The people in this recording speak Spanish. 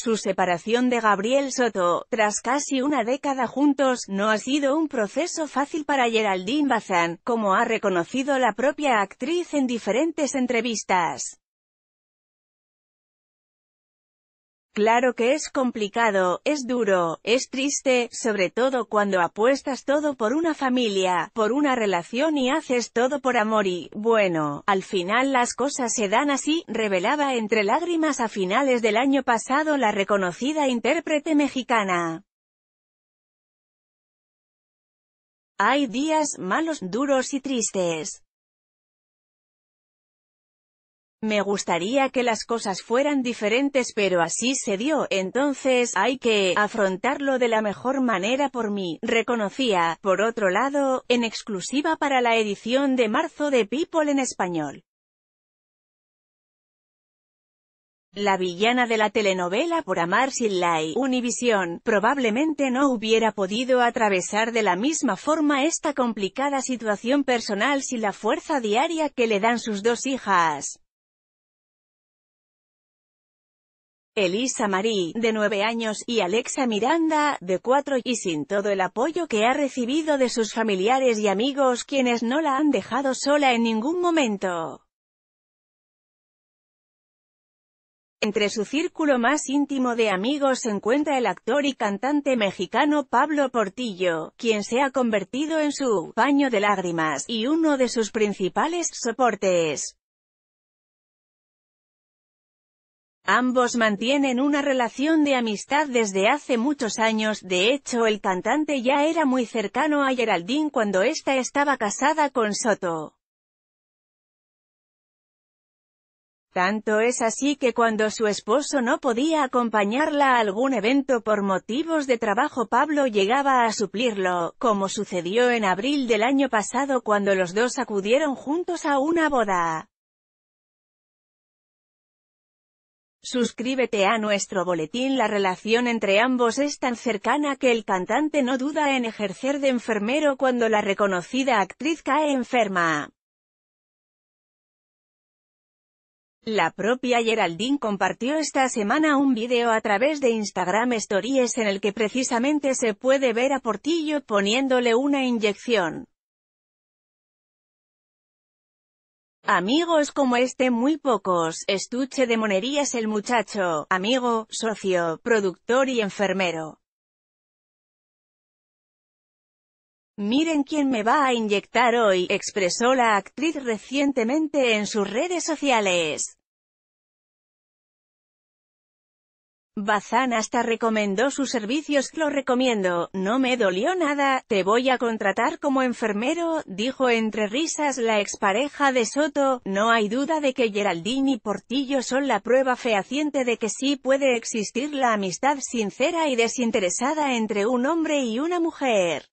Su separación de Gabriel Soto, tras casi una década juntos, no ha sido un proceso fácil para Geraldine Bazán, como ha reconocido la propia actriz en diferentes entrevistas. Claro que es complicado, es duro, es triste, sobre todo cuando apuestas todo por una familia, por una relación y haces todo por amor y, bueno, al final las cosas se dan así, revelaba entre lágrimas a finales del año pasado la reconocida intérprete mexicana. Hay días malos, duros y tristes. Me gustaría que las cosas fueran diferentes pero así se dio, entonces hay que afrontarlo de la mejor manera por mí, reconocía, por otro lado, en exclusiva para la edición de marzo de People en español. La villana de la telenovela Por Amar Sin Lai, Univision, probablemente no hubiera podido atravesar de la misma forma esta complicada situación personal sin la fuerza diaria que le dan sus dos hijas. Elisa Marie, de 9 años, y Alexa Miranda, de 4, y sin todo el apoyo que ha recibido de sus familiares y amigos quienes no la han dejado sola en ningún momento. Entre su círculo más íntimo de amigos se encuentra el actor y cantante mexicano Pablo Portillo, quien se ha convertido en su «paño de lágrimas» y uno de sus principales soportes. Ambos mantienen una relación de amistad desde hace muchos años, de hecho el cantante ya era muy cercano a Geraldine cuando ésta estaba casada con Soto. Tanto es así que cuando su esposo no podía acompañarla a algún evento por motivos de trabajo Pablo llegaba a suplirlo, como sucedió en abril del año pasado cuando los dos acudieron juntos a una boda. Suscríbete a nuestro boletín La relación entre ambos es tan cercana que el cantante no duda en ejercer de enfermero cuando la reconocida actriz cae enferma. La propia Geraldine compartió esta semana un video a través de Instagram Stories en el que precisamente se puede ver a Portillo poniéndole una inyección. Amigos como este muy pocos, estuche de monerías el muchacho, amigo, socio, productor y enfermero. Miren quién me va a inyectar hoy, expresó la actriz recientemente en sus redes sociales. Bazán hasta recomendó sus servicios Lo recomiendo, no me dolió nada, te voy a contratar como enfermero, dijo entre risas la expareja de Soto, no hay duda de que Geraldine y Portillo son la prueba fehaciente de que sí puede existir la amistad sincera y desinteresada entre un hombre y una mujer.